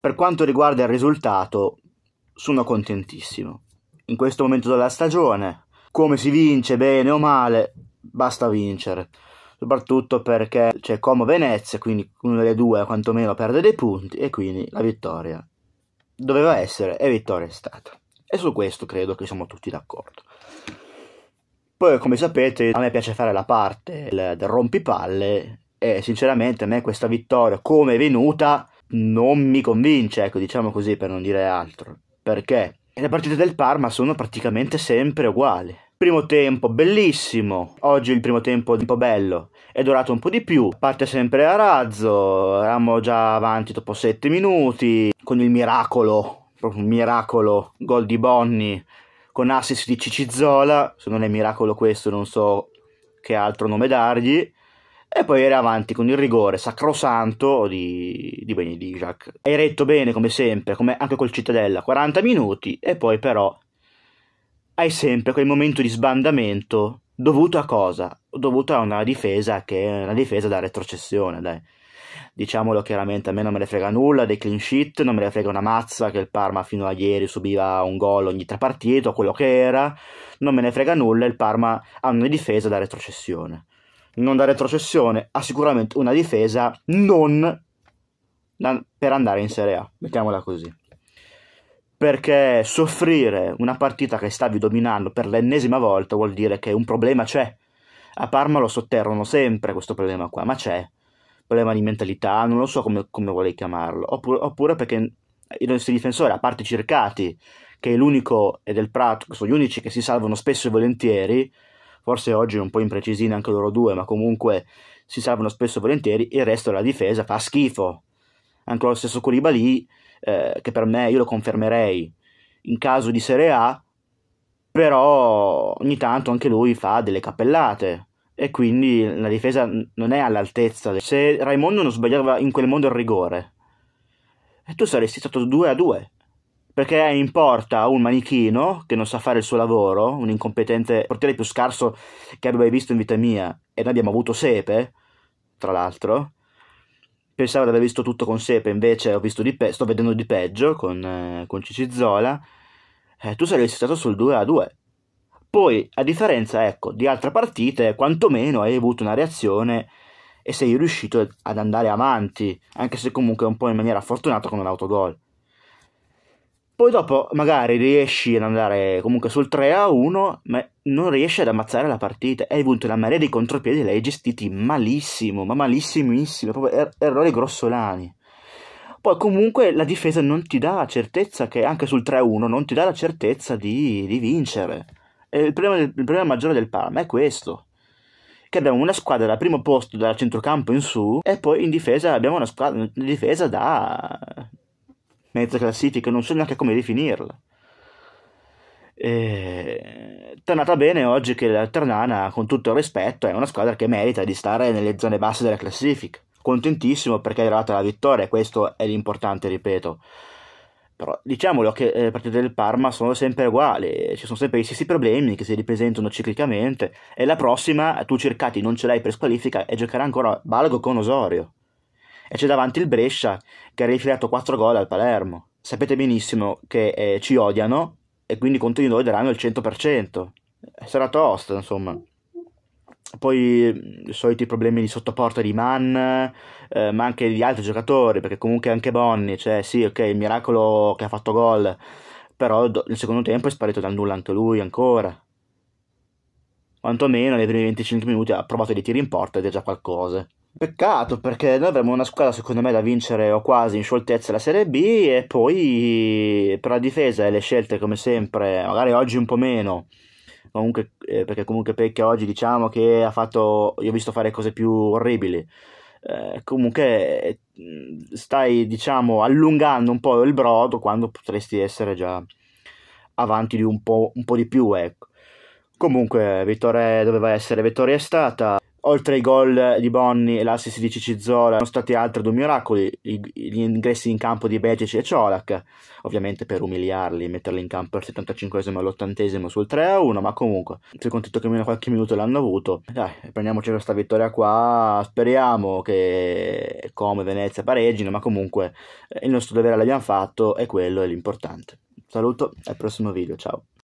Per quanto riguarda il risultato, sono contentissimo. In questo momento della stagione, come si vince, bene o male, basta vincere. Soprattutto perché c'è Como Venezia, quindi una delle due quantomeno perde dei punti e quindi la vittoria doveva essere e vittoria è stata. E su questo credo che siamo tutti d'accordo. Poi, come sapete, a me piace fare la parte del, del rompipalle e sinceramente a me questa vittoria come è venuta non mi convince, ecco, diciamo così per non dire altro. Perché? Le partite del Parma sono praticamente sempre uguali. Primo tempo bellissimo, oggi il primo tempo un po' bello, è durato un po' di più, parte sempre a razzo, eravamo già avanti dopo 7 minuti, con il miracolo, proprio un miracolo, gol di Bonni, con assist di Cicizola, se non è miracolo questo non so che altro nome dargli, e poi era avanti con il rigore sacrosanto di, di Benedijac. Hai retto bene come sempre, come anche col Cittadella, 40 minuti e poi però hai sempre quel momento di sbandamento dovuto a cosa? Dovuto a una difesa che è una difesa da retrocessione, dai. Diciamolo chiaramente, a me non me ne frega nulla dei clean sheet, non me ne frega una mazza che il Parma fino a ieri subiva un gol ogni tre partite o quello che era, non me ne frega nulla, il Parma ha una difesa da retrocessione non da retrocessione, ha sicuramente una difesa non per andare in Serie A, mettiamola così. Perché soffrire una partita che stavi dominando per l'ennesima volta vuol dire che un problema c'è. A Parma lo sotterrano sempre questo problema qua, ma c'è. Problema di mentalità, non lo so come, come vuole chiamarlo. Oppure, oppure perché i nostri difensori, a parte Circati, che è l'unico, e del Prato, sono gli unici che si salvano spesso e volentieri, forse oggi un po' imprecisini anche loro due, ma comunque si salvano spesso e volentieri, il resto della difesa fa schifo. Anche lo stesso Koulibaly, eh, che per me io lo confermerei in caso di Serie A, però ogni tanto anche lui fa delle cappellate e quindi la difesa non è all'altezza. Se Raimondo non sbagliava in quel mondo il rigore, tu saresti stato 2 a 2 perché in porta un manichino che non sa fare il suo lavoro, un incompetente portiere più scarso che abbia mai visto in vita mia, e noi abbiamo avuto Sepe, tra l'altro. Pensavo di aver visto tutto con Sepe, invece ho visto di pe- sto vedendo di peggio con, eh, con Cicizzola. Eh, tu saresti stato sul 2 a 2. Poi, a differenza ecco, di altre partite, quantomeno hai avuto una reazione e sei riuscito ad andare avanti, anche se comunque un po' in maniera fortunata con un autogol. Poi dopo magari riesci ad andare comunque sul 3 a 1, ma non riesci ad ammazzare la partita. hai avuto una marea di contropiedi e l'hai gestiti malissimo, ma malissimissimo, proprio er- errori grossolani. Poi comunque la difesa non ti dà la certezza che anche sul 3 a 1 non ti dà la certezza di, di vincere. E il problema, il problema maggiore del Parma è questo che abbiamo una squadra dal primo posto dal centrocampo in su e poi in difesa abbiamo una squadra in difesa da mezza classifica, non so neanche come definirla. E... Tornata bene oggi che la Ternana, con tutto il rispetto, è una squadra che merita di stare nelle zone basse della classifica. Contentissimo perché è arrivata la vittoria, questo è l'importante, ripeto. Però diciamolo che eh, le partite del Parma sono sempre uguali, ci sono sempre gli stessi problemi che si ripresentano ciclicamente e la prossima tu cercati non ce l'hai per squalifica e giocherà ancora Balgo con Osorio e c'è davanti il Brescia che ha rifilato 4 gol al Palermo. Sapete benissimo che eh, ci odiano e quindi contro di noi daranno il 100%. Eh, sarà tosta, insomma. Poi mm, i soliti problemi di sottoporta di Mann, eh, ma anche di altri giocatori, perché comunque anche Bonni, cioè sì, ok, il miracolo che ha fatto gol, però do- nel secondo tempo è sparito dal nulla anche lui ancora. Quantomeno nei primi 25 minuti ha provato dei tiri in porta ed è già qualcosa. Peccato perché noi avremmo una squadra secondo me da vincere o quasi in scioltezza la Serie B e poi per la difesa e le scelte come sempre, magari oggi un po' meno, comunque, eh, perché comunque Pecchia oggi diciamo che ha fatto, io ho visto fare cose più orribili, eh, comunque mm, stai diciamo allungando un po' il brodo quando potresti essere già avanti di un po', un po di più ecco. Comunque Vittoria doveva essere, Vittoria è stata Oltre ai gol di Bonni e l'assist di Cicizzola, sono stati altri due miracoli, gli ingressi in campo di Begic e Ciolac, ovviamente per umiliarli e metterli in campo al 75esimo e all80 sul 3-1, ma comunque, secondo contento che meno qualche minuto l'hanno avuto, dai, prendiamoci questa vittoria qua, speriamo che come Venezia pareggino, ma comunque eh, il nostro dovere l'abbiamo fatto e quello è l'importante. Saluto, al prossimo video, ciao!